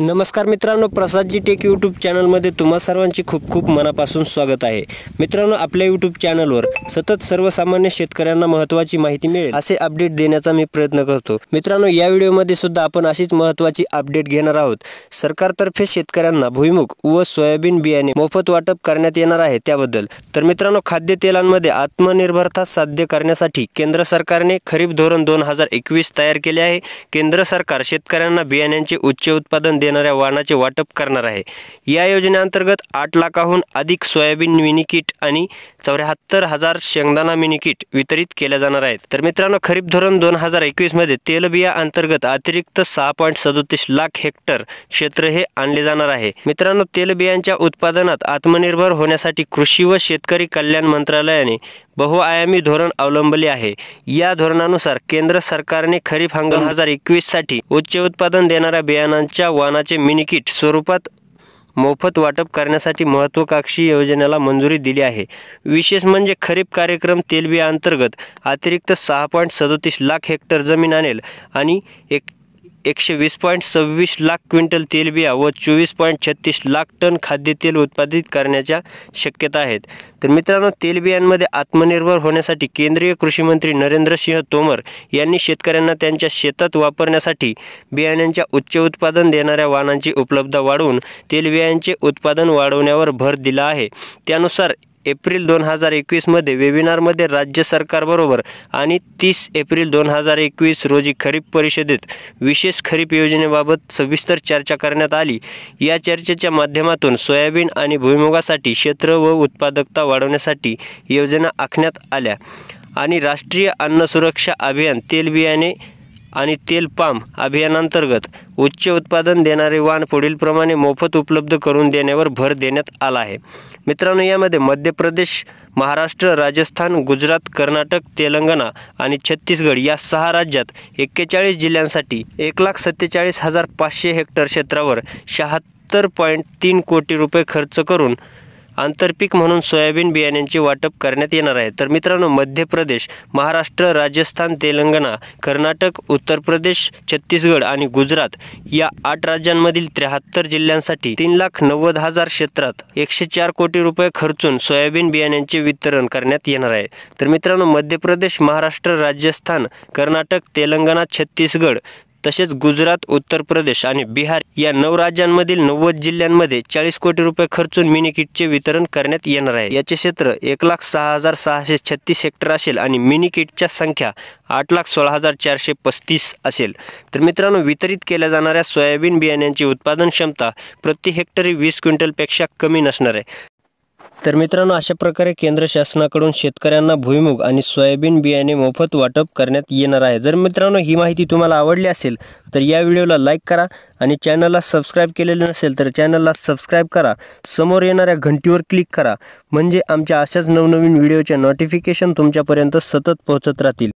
नमस्कार मित्रांनो प्रसादजी take YouTube चॅनलमध्ये तुम्हा सर्वांची खूप खूप मनापासून स्वागत आहे मित्रांनो आपल्या यूट्यूब चॅनलवर सतत सर्वसामान्य शेतकऱ्यांना महत्त्वाची माहिती मिळेल असे अपडेट देण्याचा मी प्रयत्न करतो मित्रांनो या व्हिडिओमध्ये सुद्धा आपण अशीच महत्त्वाची अपडेट घेणार आहोत सरकारतर्फे शेतकऱ्यांना भुईमुख व सोयाबीन बियाणे मोफत वाटप करण्यात येणार आहे त्याबद्दल तर मित्रांनो खाद्यतेलांमध्ये आत्मनिर्भरता साध्य करण्यासाठी केंद्र सरकारने खरीप धोरण दोन हजार एकवीस तयार केले आहे केंद्र सरकार शेतकऱ्यांना बियाण्यांचे उच्च उत्पादन देणाऱ्या वाहनाचे वाटप करणार आहे या योजनेअंतर्गत आठ लाखाहून अधिक सोयाबीन मिनिकीट किट आणि चौऱ्याहत्तर हजार शेंगदाणा मिनिकीट वितरित केल्या जाणार आहेत तर मित्रांनो खरीप धोरण दोन हजार एकवीसमध्ये तेलबिया अंतर्गत अतिरिक्त सहा पॉईंट सदोतीस लाख हेक्टर क्षेत्र हे आणले जाणार आहे मित्रांनो तेलबियांच्या उत्पादनात आत्मनिर्भर होण्यासाठी कृषी व शेतकरी कल्याण मंत्रालयाने बहुआयामी धोरण अवलंबले आहे या धोरणानुसार केंद्र सरकारने खरीप हंगाम हजार एकवीस साठी उच्च उत्पादन देणाऱ्या बियाणांच्या वाहनाचे मिनिकिट स्वरूपात मोफत वाटप करण्यासाठी महत्त्वाकांक्षी योजनेला मंजुरी दिली आहे विशेष म्हणजे खरीप कार्यक्रम तेलबिया अंतर्गत अतिरिक्त सहा पॉईंट सदोतीस लाख हेक्टर जमीन आणेल आणि एक एकशे वीस पॉईंट सव्वीस लाख क्विंटल तेलबिया व चोवीस पॉईंट छत्तीस लाख टन खाद्यतेल उत्पादित करण्याच्या शक्यता आहेत तर मित्रांनो तेलबियांमध्ये आत्मनिर्भर होण्यासाठी केंद्रीय कृषीमंत्री सिंह तोमर यांनी शेतकऱ्यांना त्यांच्या शेतात वापरण्यासाठी बियाण्यांच्या उच्च उत्पादन देणाऱ्या वाहनांची उपलब्धता वाढवून तेलबियांचे उत्पादन वाढवण्यावर भर दिला आहे त्यानुसार एप्रिल दोन हजार एकवीसमध्ये वेबिनारमध्ये राज्य सरकारबरोबर आणि तीस एप्रिल दोन हजार एकवीस रोजी खरीप परिषदेत विशेष खरीप योजनेबाबत सविस्तर चर्चा करण्यात आली या चर्चेच्या माध्यमातून सोयाबीन आणि भुईमुगासाठी क्षेत्र व उत्पादकता वाढवण्यासाठी योजना आखण्यात आल्या आणि राष्ट्रीय अन्न सुरक्षा अभियान तेलबियाणे आणि तेल पाम अभियानांतर्गत उच्च उत्पादन देणारे वाण पुढीलप्रमाणे मोफत उपलब्ध करून देण्यावर भर देण्यात आला आहे मित्रांनो यामध्ये मध्य प्रदेश महाराष्ट्र राजस्थान गुजरात कर्नाटक तेलंगणा आणि छत्तीसगड या सहा राज्यात एक्केचाळीस जिल्ह्यांसाठी एक लाख सत्तेचाळीस हजार पाचशे हेक्टर क्षेत्रावर शहात्तर पॉईंट तीन कोटी रुपये खर्च करून आंतरपीक म्हणून सोयाबीन बियाण्यांचे वाटप करण्यात येणार आहे तर मित्रांनो मध्य प्रदेश महाराष्ट्र राजस्थान तेलंगणा कर्नाटक उत्तर प्रदेश छत्तीसगड आणि गुजरात या आठ राज्यांमधील त्र्याहत्तर जिल्ह्यांसाठी तीन लाख नव्वद हजार क्षेत्रात एकशे चार कोटी रुपये खर्चून सोयाबीन बियाण्यांचे वितरण करण्यात येणार आहे तर मित्रांनो मध्य प्रदेश महाराष्ट्र राजस्थान कर्नाटक तेलंगणा छत्तीसगड तसेच गुजरात उत्तर प्रदेश आणि बिहार या नऊ राज्यांमधील नव्वद जिल्ह्यांमध्ये चाळीस कोटी रुपये खर्चून मिनी किटचे वितरण करण्यात येणार आहे याचे क्षेत्र एक लाख सहा हजार सहाशे छत्तीस हेक्टर असेल आणि मिनी किटच्या संख्या आठ लाख सोळा हजार चारशे पस्तीस असेल तर मित्रांनो वितरित केल्या जाणाऱ्या सोयाबीन बियाण्यांची उत्पादन क्षमता प्रति हेक्टरी वीस क्विंटलपेक्षा कमी नसणार आहे तर मित्रांनो अशा प्रकारे केंद्र शासनाकडून शेतकऱ्यांना भुईमुग आणि सोयाबीन बियाणे मोफत वाटप करण्यात येणार आहे जर मित्रांनो ही माहिती तुम्हाला आवडली असेल तर या व्हिडिओला लाईक करा आणि चॅनलला सबस्क्राईब केलेले नसेल तर चॅनलला सबस्क्राईब करा समोर येणाऱ्या घंटीवर क्लिक करा म्हणजे आमच्या अशाच नवनवीन व्हिडिओच्या नोटिफिकेशन तुमच्यापर्यंत सतत पोहोचत राहतील